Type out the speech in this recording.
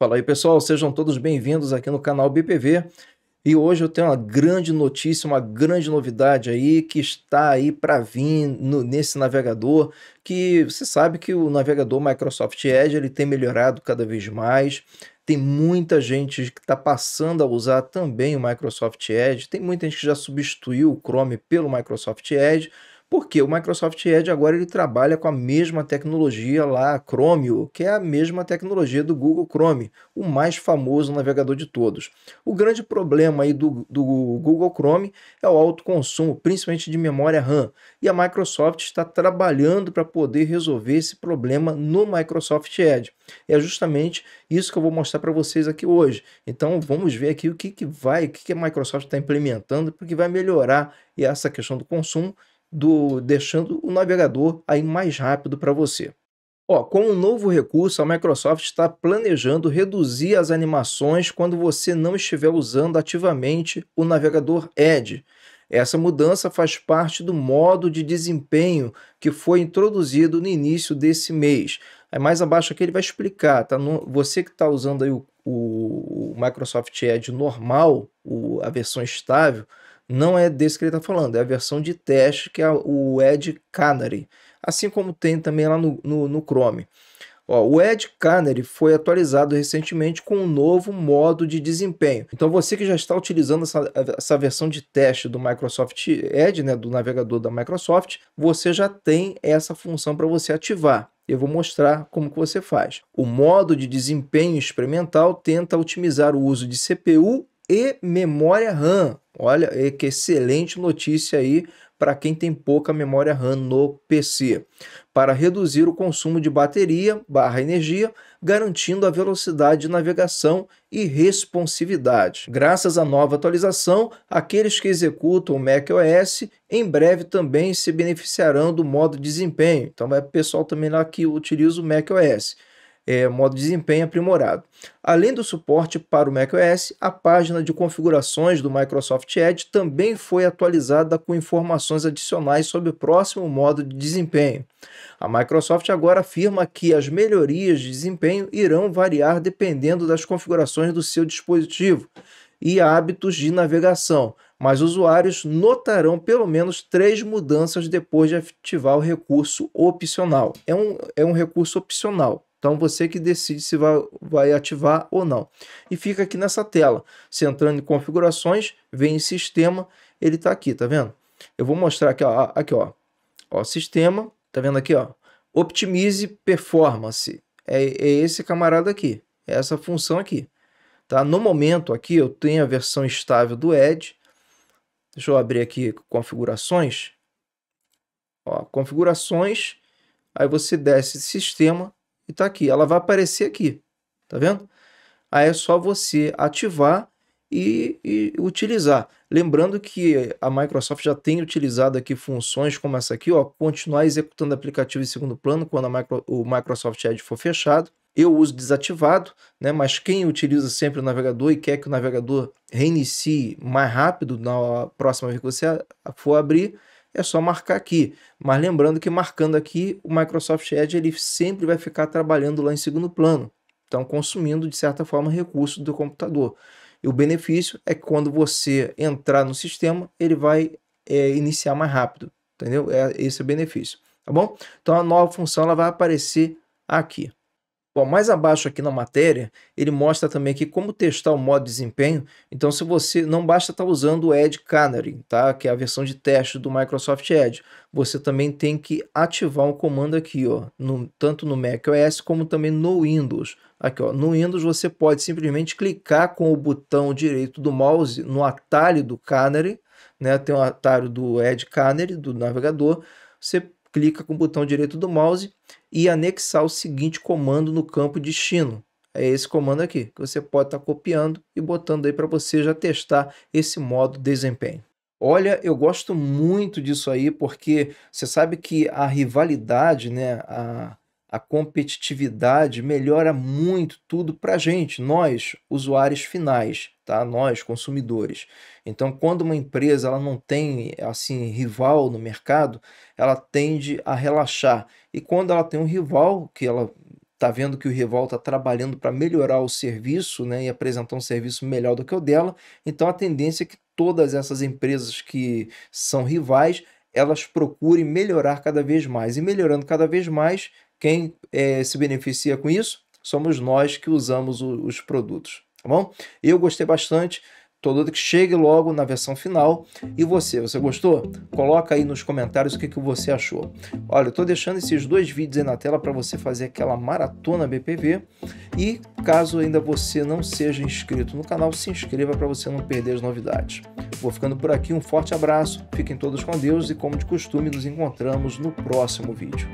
Fala aí pessoal, sejam todos bem-vindos aqui no canal BPV. E hoje eu tenho uma grande notícia, uma grande novidade aí que está aí para vir no, nesse navegador, que você sabe que o navegador Microsoft Edge ele tem melhorado cada vez mais. Tem muita gente que está passando a usar também o Microsoft Edge, tem muita gente que já substituiu o Chrome pelo Microsoft Edge, porque o Microsoft Edge agora ele trabalha com a mesma tecnologia lá, Chromium, que é a mesma tecnologia do Google Chrome, o mais famoso navegador de todos. O grande problema aí do, do Google Chrome é o alto consumo, principalmente de memória RAM. E a Microsoft está trabalhando para poder resolver esse problema no Microsoft Edge. É justamente isso que eu vou mostrar para vocês aqui hoje. Então vamos ver aqui o que, que vai, o que, que a Microsoft está implementando, porque vai melhorar essa questão do consumo do deixando o navegador aí mais rápido para você. Ó, com um novo recurso, a Microsoft está planejando reduzir as animações quando você não estiver usando ativamente o navegador Edge. Essa mudança faz parte do modo de desempenho que foi introduzido no início desse mês. Aí é mais abaixo aqui ele vai explicar, tá? No, você que está usando aí o, o, Microsoft Edge normal, o, a versão estável, não é desse que ele está falando, é a versão de teste que é o Edge Canary, assim como tem também lá no, no, no Chrome. Ó, o Edge Canary foi atualizado recentemente com um novo modo de desempenho. Então você que já está utilizando essa, essa versão de teste do Microsoft Edge, né, do navegador da Microsoft, você já tem essa função para você ativar. Eu vou mostrar como que você faz. O modo de desempenho experimental tenta otimizar o uso de CPU e memória RAM Olha, é que excelente notícia aí para quem tem pouca memória RAM no PC, para reduzir o consumo de bateria barra energia, garantindo a velocidade de navegação e responsividade. Graças à nova atualização, aqueles que executam o macOS em breve também se beneficiarão do modo desempenho. Então vai o pessoal também lá que utiliza o macOS é, modo de desempenho aprimorado. Além do suporte para o macOS, a página de configurações do Microsoft Edge também foi atualizada com informações adicionais sobre o próximo modo de desempenho. A Microsoft agora afirma que as melhorias de desempenho irão variar dependendo das configurações do seu dispositivo e hábitos de navegação, mas usuários notarão pelo menos três mudanças depois de ativar o recurso opcional. É um, é um recurso opcional. Então você que decide se vai, vai ativar ou não. E fica aqui nessa tela. Você entrando em configurações, vem em sistema, ele está aqui, tá vendo? Eu vou mostrar aqui, ó, aqui, ó. ó sistema, tá vendo aqui, ó? Optimize performance. É, é esse camarada aqui, é essa função aqui. Tá? No momento aqui eu tenho a versão estável do Edge. Deixa eu abrir aqui configurações. Ó, configurações. Aí você desce sistema, e tá aqui. Ela vai aparecer aqui, tá vendo? Aí é só você ativar e, e, utilizar. Lembrando que a Microsoft já tem utilizado aqui funções como essa aqui, ó, continuar executando aplicativo em segundo plano quando micro, o Microsoft Edge for fechado. Eu uso desativado, né, mas quem utiliza sempre o navegador e quer que o navegador reinicie mais rápido na próxima vez que você for abrir, é só marcar aqui. Mas lembrando que marcando aqui, o Microsoft Edge ele sempre vai ficar trabalhando lá em segundo plano. Então, consumindo, de certa forma, recurso do computador. E o benefício é que quando você entrar no sistema, ele vai é, iniciar mais rápido. Entendeu? É, esse é o benefício. Tá bom? Então, a nova função ela vai aparecer aqui. Bom, mais abaixo aqui na matéria, ele mostra também aqui como testar o modo de desempenho. Então, se você não basta estar tá usando o Edge Canary, tá? que é a versão de teste do Microsoft Edge, você também tem que ativar um comando aqui, ó, no, tanto no macOS como também no Windows. Aqui, ó, no Windows você pode simplesmente clicar com o botão direito do mouse no atalho do Canary, né? tem o um atalho do Edge Canary, do navegador, você clica com o botão direito do mouse e anexar o seguinte comando no campo destino. É esse comando aqui, que você pode estar tá copiando e botando aí para você já testar esse modo desempenho. Olha, eu gosto muito disso aí, porque você sabe que a rivalidade, né, a, a competitividade melhora muito tudo para a gente, nós, usuários finais tá? Nós, consumidores. Então, quando uma empresa ela não tem assim rival no mercado, ela tende a relaxar. E quando ela tem um rival que ela está vendo que o rival está trabalhando para melhorar o serviço né, e apresentar um serviço melhor do que o dela, então a tendência é que todas essas empresas que são rivais elas procurem melhorar cada vez mais. E melhorando cada vez mais, quem é, se beneficia com isso somos nós que usamos os produtos tá bom? Eu gostei bastante. Todo que chegue logo na versão final. E você, você gostou? Coloca aí nos comentários o que, que você achou. Olha, eu tô deixando esses dois vídeos aí na tela para você fazer aquela maratona BPV. E caso ainda você não seja inscrito no canal, se inscreva para você não perder as novidades. Vou ficando por aqui, um forte abraço, fiquem todos com Deus e como de costume nos encontramos no próximo vídeo.